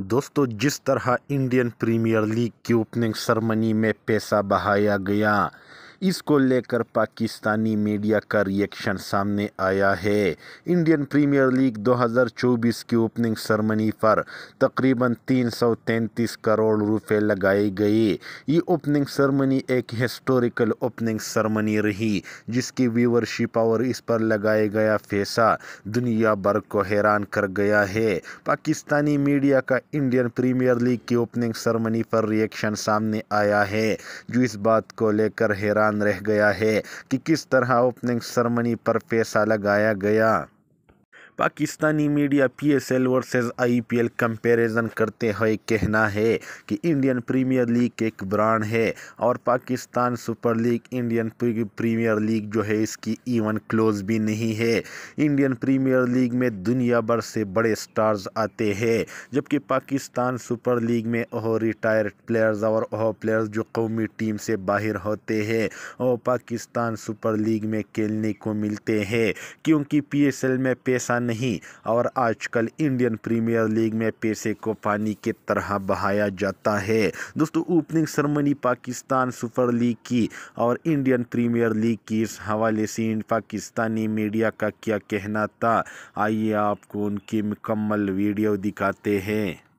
दोस्तों जिस तरह इंडियन प्रीमियर लीग की ओपनिंग सरमनी में पैसा बहाया गया इसको लेकर पाकिस्तानी मीडिया का रिएक्शन सामने आया है इंडियन प्रीमियर लीग 2024 की ओपनिंग सेरेमनी पर तकरीबन 333 करोड़ रुपए लगाए गए ये ओपनिंग सेरेमनी एक हिस्टोरिकल ओपनिंग सेरेमनी रही जिसकी व्यूवरशिप और इस पर लगाया गया फैसा दुनिया भर को हैरान कर गया है पाकिस्तानी मीडिया का इंडियन प्रीमियर लीग की ओपनिंग सेरेमनी पर रिएक्शन सामने आया है जो इस बात को लेकर हैरान रह गया है कि किस तरह ओपनिंग सरमनी पर पैसा लगाया गया Pakistani media PSL versus IPL comparison करते हुए कहना है कि इंडियन प्रीमियर लीग एक ब्रांड है और Pakistan Super League Indian Premier League जो है इसकी इवन क्लोज भी नहीं है इंडियन प्रीमियर लीग में दुनिया भर से बड़े स्टार्स आते हैं जबकि पाकिस्तान सुपर लीग में ओह रिटायर्ड प्लेयर्स और ओह प्लेयर्स जो कौमी टीम से बाहर होते हैं और पाकिस्तान सुपर लीग में खेलने को मिलते हैं क्योंकि एल में पैसा नहीं और आजकल इंडियन प्रीमियर लीग में पैसे को पानी की तरह बहाया जाता है दोस्तों opening ceremony Pakistan Super League की और इंडियन प्रीमियर लीग की इस हवाले से पाकिस्तानी मीडिया का क्या कहना था आइए आपको उनकी मुकम्मल वीडियो दिखाते हैं